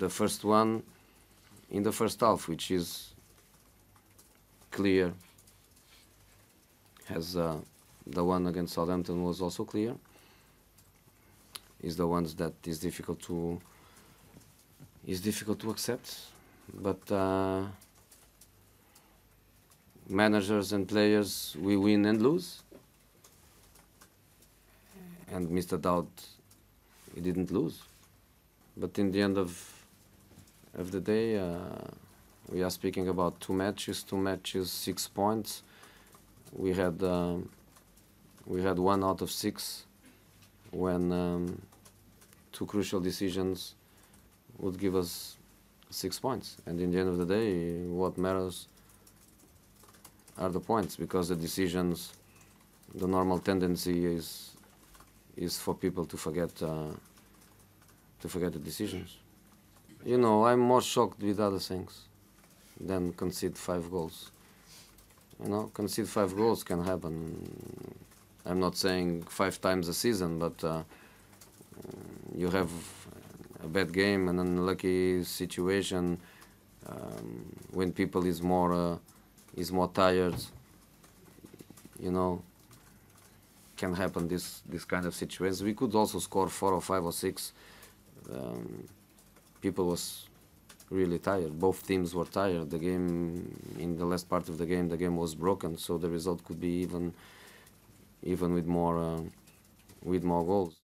the first one in the first half, which is clear, has uh, the one against Southampton was also clear. Is the ones that is difficult to is difficult to accept, but uh, managers and players we win and lose, and Mr. Doubt he didn't lose, but in the end of of the day. Uh, we are speaking about two matches, two matches, six points. We had um, we had one out of six when um, two crucial decisions would give us six points. And in the end of the day, what matters are the points because the decisions, the normal tendency is is for people to forget uh, to forget the decisions. You know, I'm more shocked with other things than concede five goals. You know, concede five goals can happen. I'm not saying five times a season, but uh, you have a bad game, an unlucky situation um, when people is more uh, is more tired. You know, can happen this this kind of situations. We could also score four or five or six. Um, people was really tired. Both teams were tired. The game in the last part of the game, the game was broken, so the result could be even even with more uh, with more goals.